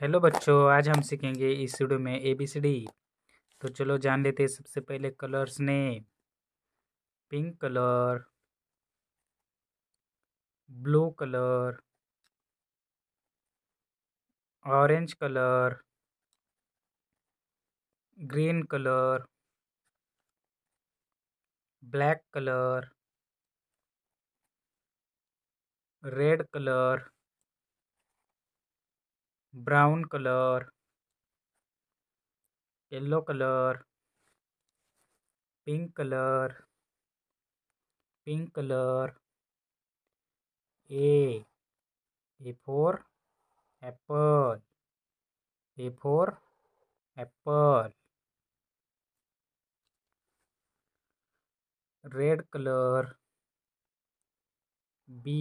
Hello बच्चों आज हम सीखेंगे इस वीडियो में ए बी सी डी तो चलो जान लेते हैं सबसे पहले कलर्स ने pink colour blue colour orange colour green colour black colour red colour brown colour yellow colour pink colour pink colour A A for apple A for apple red colour B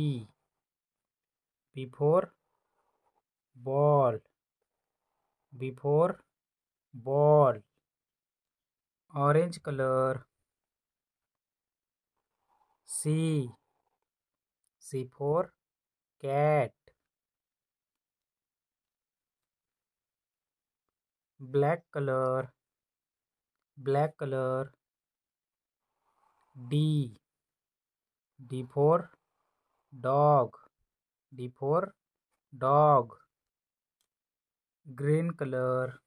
B for ball B for ball orange colour C C for cat black colour black colour D D for dog D for dog green color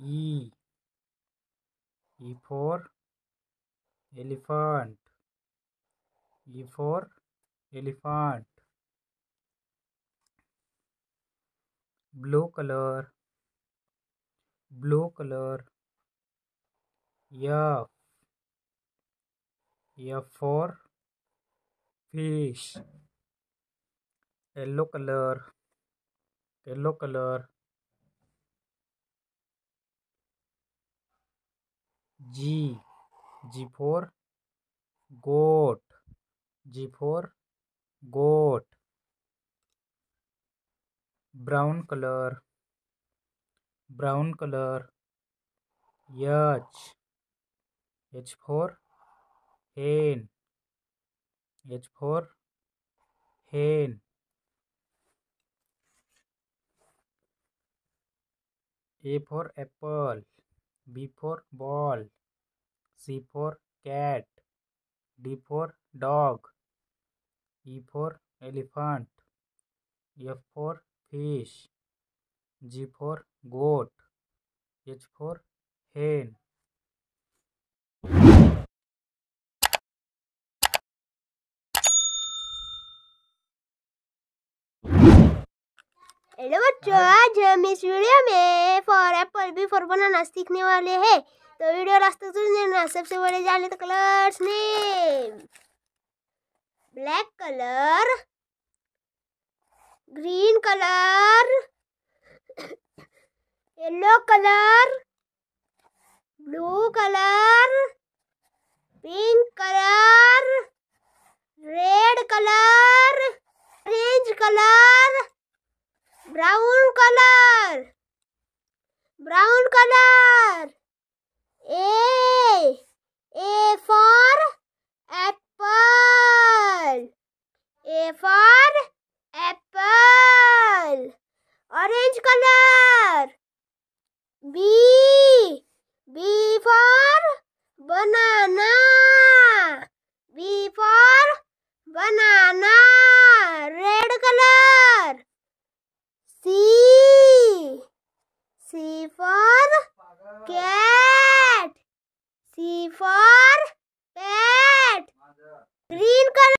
E E for elephant E for elephant blue color blue color F F for fish yellow color yellow colour G G for goat G for goat brown colour brown colour H H for hen H for hen A for apple, B for ball, C for cat, D for dog, E for elephant, F for fish, G for goat, H for hen, hello बच्चों हाँ। आज हम इस video में for apple B for banana सीखने वाले हैं तो वीडियो रास्ते सुन लेना सबसे बड़े जाने तो colours name black colour green colour yellow colour blue colour pink colour red colour orange colour brown colour brown colour A A for apple A for apple orange colour B B for banana B for banana C. C for cat. C for pet. Green color.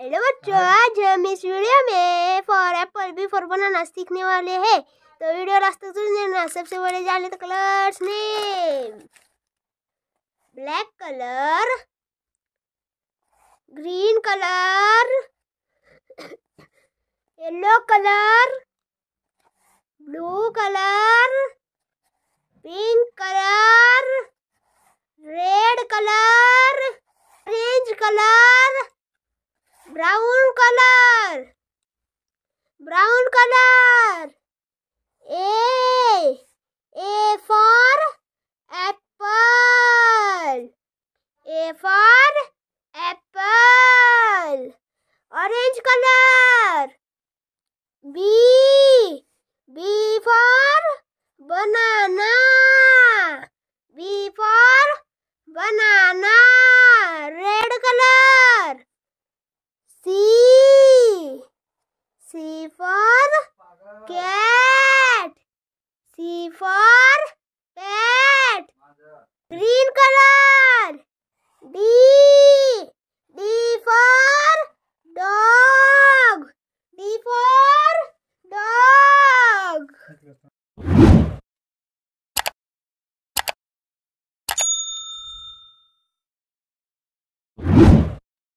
Hello बच्चों हाँ। आज हम इस video में for apple B for banana सीखने वाले हैं तो वीडियो रास्ते सुन सबसे बड़े जाने तो colours name black colour green colour yellow colour blue colour pink colour color brown color a a for apple a for apple orange color b b for banana